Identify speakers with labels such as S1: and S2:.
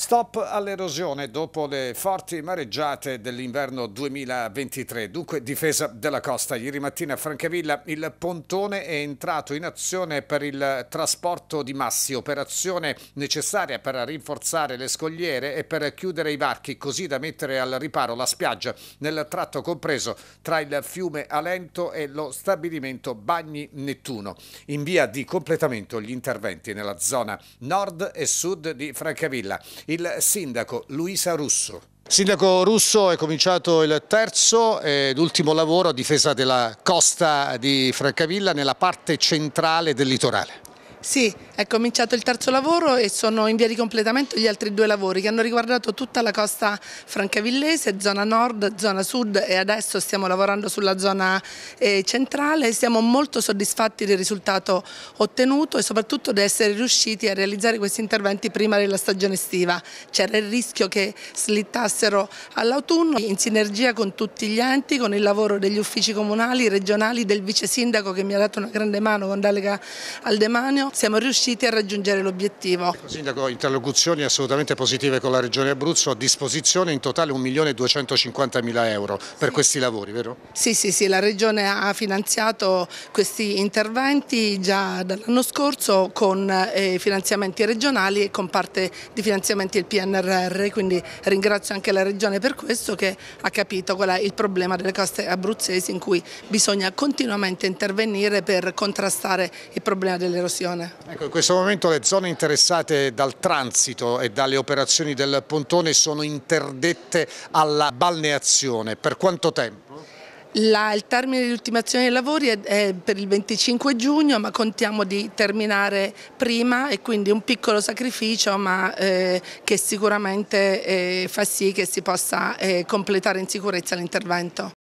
S1: Stop all'erosione dopo le forti mareggiate dell'inverno 2023. Dunque difesa della costa. Ieri mattina a Francavilla il pontone è entrato in azione per il trasporto di massi, operazione necessaria per rinforzare le scogliere e per chiudere i varchi, così da mettere al riparo la spiaggia nel tratto compreso tra il fiume Alento e lo stabilimento Bagni Nettuno. In via di completamento gli interventi nella zona nord e sud di Francavilla il sindaco Luisa Russo. Sindaco Russo è cominciato il terzo ed ultimo lavoro a difesa della costa di Francavilla nella parte centrale del litorale.
S2: Sì, è cominciato il terzo lavoro e sono in via di completamento gli altri due lavori che hanno riguardato tutta la costa francavillese, zona nord, zona sud e adesso stiamo lavorando sulla zona eh, centrale. Siamo molto soddisfatti del risultato ottenuto e soprattutto di essere riusciti a realizzare questi interventi prima della stagione estiva. C'era il rischio che slittassero all'autunno in sinergia con tutti gli enti, con il lavoro degli uffici comunali, regionali, del vice sindaco che mi ha dato una grande mano con Delega al Demanio siamo riusciti a raggiungere l'obiettivo.
S1: Sindaco, interlocuzioni assolutamente positive con la Regione Abruzzo, a disposizione in totale 1.250.000 euro per sì. questi lavori, vero?
S2: Sì, sì, sì, la Regione ha finanziato questi interventi già dall'anno scorso con eh, finanziamenti regionali e con parte di finanziamenti del PNRR, quindi ringrazio anche la Regione per questo che ha capito qual è il problema delle coste abruzzesi in cui bisogna continuamente intervenire per contrastare il problema dell'erosione urbane.
S1: Ecco, in questo momento le zone interessate dal transito e dalle operazioni del pontone sono interdette alla balneazione. Per quanto tempo?
S2: La, il termine di ultimazione dei lavori è, è, per il 25 giugno ma contiamo di terminare prima e quindi un piccolo sacrificio ma eh, che sicuramente eh, fa sì che si possa eh, completare in sicurezza l'intervento.